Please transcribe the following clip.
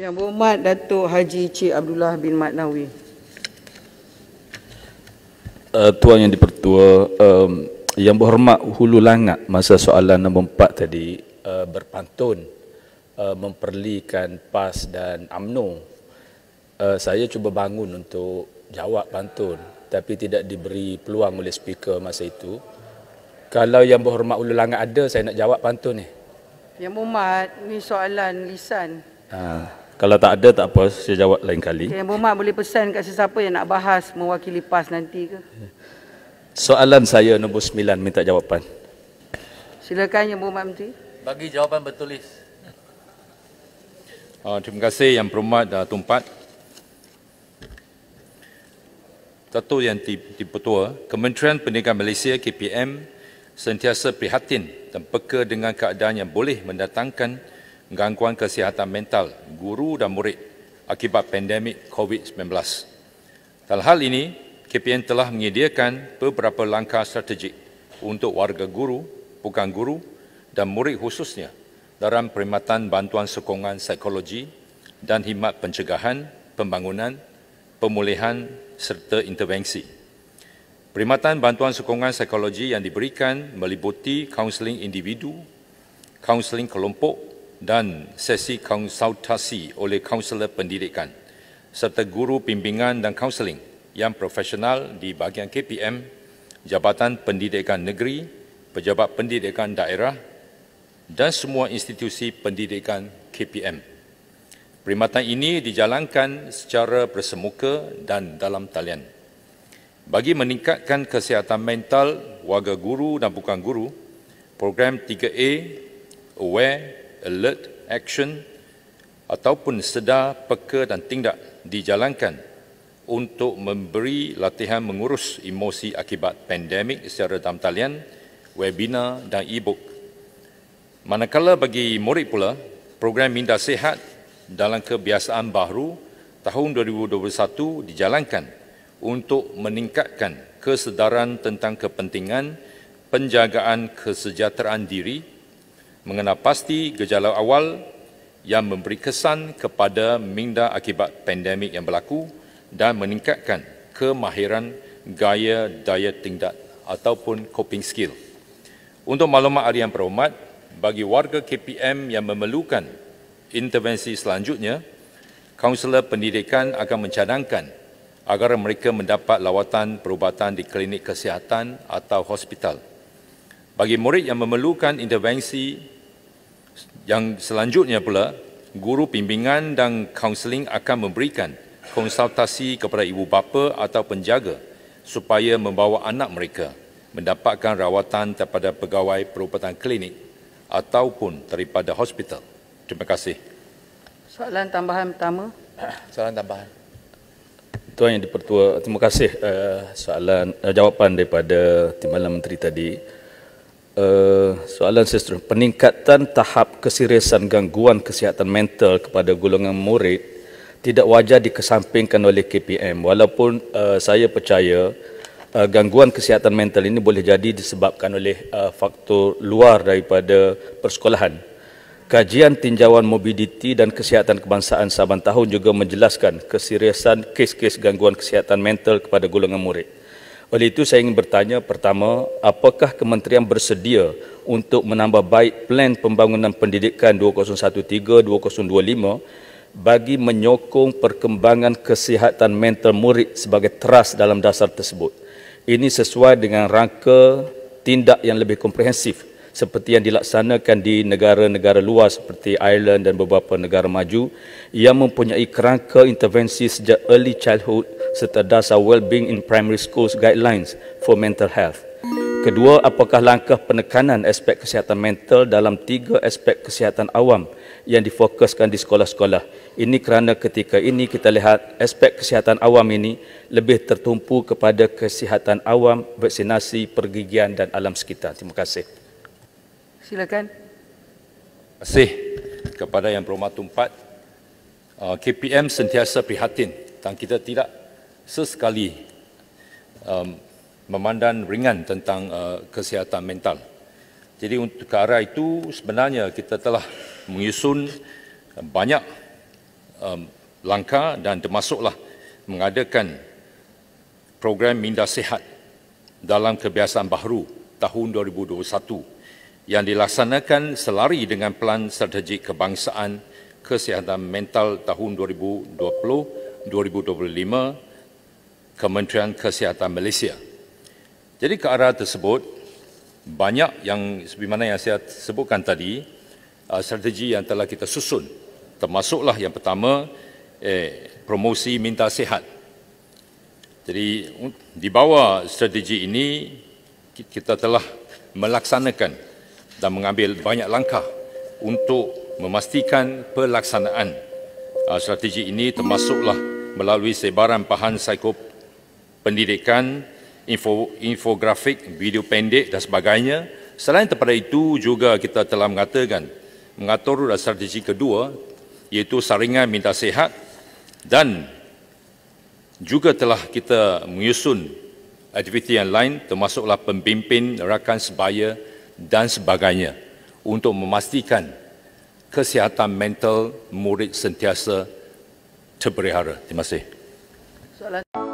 Yang berhormat Datuk Haji Cik Abdullah bin Mat Nawi. Uh, eh, Tuan yang dipertua, um, yang berhormat Hulu Langat masa soalan nombor empat tadi uh, berpantun uh, memperlikan PAS dan AMNO. Uh, saya cuba bangun untuk jawab pantun tapi tidak diberi peluang oleh speaker masa itu. Kalau yang berhormat Hulu Langat ada, saya nak jawab pantun ni. Yang berhormat, ni soalan lisan. Haa. Uh. Kalau tak ada tak apa, saya jawab lain kali. Okay, Abu boleh pesan kat sesiapa yang nak bahas mewakili PAS nanti ke? Soalan saya nombor 9 minta jawapan. Silakan Abu Mak Menteri. Bagi jawapan bertulis. Uh, terima kasih yang berhormat dah Tumpat. Tentu yang dipertua, Kementerian Pendidikan Malaysia KPM sentiasa prihatin dan peka dengan keadaan yang boleh mendatangkan gangguan kesihatan mental guru dan murid akibat pandemik COVID-19. Dalam hal ini, KPN telah menyediakan beberapa langkah strategik untuk warga guru, bukan guru dan murid khususnya dalam perkhidmatan bantuan sokongan psikologi dan himat pencegahan, pembangunan, pemulihan serta intervensi. Perkhidmatan bantuan sokongan psikologi yang diberikan meliputi kaunseling individu, kaunseling kelompok dan sesi konsultasi oleh kaunselor pendidikan serta guru pembimbingan dan kaunseling yang profesional di bahagian KPM, Jabatan Pendidikan Negeri, Pejabat Pendidikan Daerah dan semua institusi pendidikan KPM. Perkhidmatan ini dijalankan secara bersemuka dan dalam talian. Bagi meningkatkan kesihatan mental warga guru dan bukan guru, program 3A, AWARE, alert, action ataupun sedar, peka dan tindak dijalankan untuk memberi latihan mengurus emosi akibat pandemik secara dalam talian, webinar dan e-book. Manakala bagi murid pula, program Minda Sehat dalam kebiasaan baru tahun 2021 dijalankan untuk meningkatkan kesedaran tentang kepentingan penjagaan kesejahteraan diri mengenal pasti gejala awal yang memberi kesan kepada minda akibat pandemik yang berlaku dan meningkatkan kemahiran gaya daya tindak ataupun coping skill. Untuk maklumat yang perumat, bagi warga KPM yang memerlukan intervensi selanjutnya, kaunselor pendidikan akan mencadangkan agar mereka mendapat lawatan perubatan di klinik kesihatan atau hospital. Bagi murid yang memerlukan intervensi yang selanjutnya pula, guru pembimbingan dan kaunseling akan memberikan konsultasi kepada ibu bapa atau penjaga supaya membawa anak mereka mendapatkan rawatan daripada pegawai perubatan klinik ataupun daripada hospital. Terima kasih. Soalan tambahan pertama. Soalan tambahan. Tuan Yang Dipertua, terima kasih eh, soalan eh, jawapan daripada Timbalan Menteri tadi. Eh, soalan seterusnya peningkatan tahap keseriusan gangguan kesihatan mental kepada golongan murid tidak wajar dikesampingkan oleh KPM walaupun uh, saya percaya uh, gangguan kesihatan mental ini boleh jadi disebabkan oleh uh, faktor luar daripada persekolahan kajian tinjauan mobiliti dan kesihatan kebangsaan saban tahun juga menjelaskan keseriusan kes-kes gangguan kesihatan mental kepada golongan murid oleh itu saya ingin bertanya pertama, apakah kementerian bersedia untuk menambah baik plan pembangunan pendidikan 2013-2025 bagi menyokong perkembangan kesihatan mental murid sebagai teras dalam dasar tersebut. Ini sesuai dengan rangka tindak yang lebih komprehensif seperti yang dilaksanakan di negara-negara luar seperti Ireland dan beberapa negara maju yang mempunyai kerangka intervensi sejak early childhood serta dasar well-being in primary schools guidelines for mental health. Kedua, apakah langkah penekanan aspek kesihatan mental dalam tiga aspek kesihatan awam yang difokuskan di sekolah-sekolah? Ini kerana ketika ini kita lihat aspek kesihatan awam ini lebih tertumpu kepada kesihatan awam, vaksinasi, pergigian dan alam sekitar. Terima kasih. Silakan. Terima kasih kepada Yang Berhormat Tumpat. Ah, KPM sentiasa prihatin dan kita tidak sesekali um, memandang ringan tentang uh, kesihatan mental. Jadi untuk ke arah itu sebenarnya kita telah menyusun banyak um, langkah dan termasuklah mengadakan program minda sehat dalam kebiasaan baru tahun 2021 yang dilaksanakan selari dengan Pelan Strategik Kebangsaan Kesihatan Mental tahun 2020-2025 Kementerian Kesihatan Malaysia. Jadi ke arah tersebut, banyak yang sebagaimana yang saya sebutkan tadi, uh, strategi yang telah kita susun termasuklah yang pertama eh, promosi minta sihat. Jadi di bawah strategi ini kita telah melaksanakan dan mengambil banyak langkah untuk memastikan pelaksanaan ah, strategi ini termasuklah melalui sebaran bahan psikop pendidikan, info, infografik, video pendek dan sebagainya. Selain daripada itu juga kita telah mengatakan mengatur strategi kedua iaitu saringan minta sehat dan juga telah kita menyusun aktiviti yang lain termasuklah pembimbing rakan sebaya dan sebagainya untuk memastikan kesihatan mental murid sentiasa terperihara. Terima kasih. Soalan.